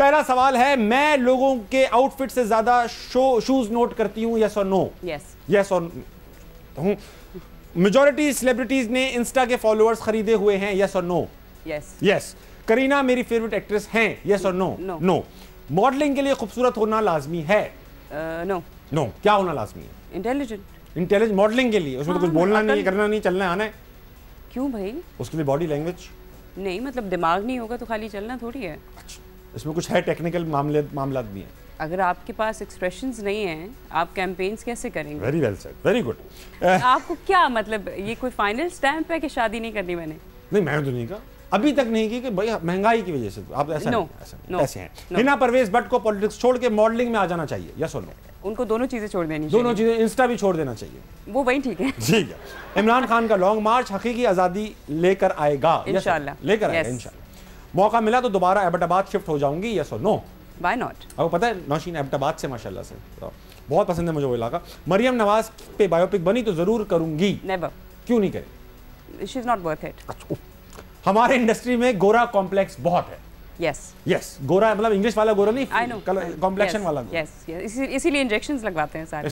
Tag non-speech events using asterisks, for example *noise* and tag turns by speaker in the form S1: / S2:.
S1: पहला सवाल है मैं लोगों के आउटफिट से ज्यादा शो शूज नोट करती हूँ यस और नो यस यस और हूँ मेजोरिटी सेलिब्रिटीज ने इंस्टा के फॉलोअर्स खरीदे हुए हैं यस और नो यस यस करीना मेरी फेवरेट एक्ट्रेस हैं यस और नो नो मॉडलिंग के लिए खूबसूरत होना लाजमी है no uh, no no. no. क्या होना लाजमी है इंटेलिजेंट इंटेलिजेंट मॉडलिंग के लिए उसमें तो कुछ हाँ, बोलना नहीं करना नहीं चलना आना क्यों भाई उसके लिए बॉडी लैंग्वेज
S2: नहीं मतलब दिमाग नहीं होगा तो खाली चलना थोड़ी है अच्छा।
S1: इसमें कुछ है टेक्निकल मामले मामला भी हैं
S2: अगर आपके पास एक्सप्रेशंस नहीं हैं आप कैंपेन्स कैसे करेंगे very
S1: well sir very good
S2: आपको क्या मतलब ये कोई फाइनल स्टैम्प है कि शादी नहीं करनी मैंने
S1: नहीं मैं तो नहीं कहा अभी तक नहीं की कि भाई हाँ, महंगाई की वजह से तो। आप ऐसा no, ऐसे no, नहीं, ऐसे हैं हिना no. परवेज भट्ट को पॉलिटिक्स छोड़ के मॉडलिंग में आ जाना चाहिए या और
S2: उनको दोनों चीज़ें छोड़ देनी दोनों
S1: चीज़ें इंस्टा भी छोड़ देना चाहिए वो वही ठीक है ठीक *laughs* है इमरान खान का लॉन्ग मार्च हकीकी आज़ादी लेकर आएगा लेकर आएगा इंशाल्लाह मौका मिला तो दोबारा एबटाबाद शिफ्ट हो जाऊंगी यस और नो बाय नॉट आपको पता है नौशीन एबटाबाद से माशाल्लाह से तो बहुत पसंद है मुझे वो इलाका मरियम नवाज पे बायोपिक बनी तो ज़रूर करूंगी नेवर क्यों नहीं करें
S2: she is not worth it
S1: हमारे इंडस्ट्री में गोरा कॉम्प्लेक्स बहुत है यस यस गोरा मतलब इंग्लिश वाला गोरा नहीं कॉम्प्लेक्शन वाला
S2: यस यस इसीलिए इंजेक्शंस लगवाते हैं सारे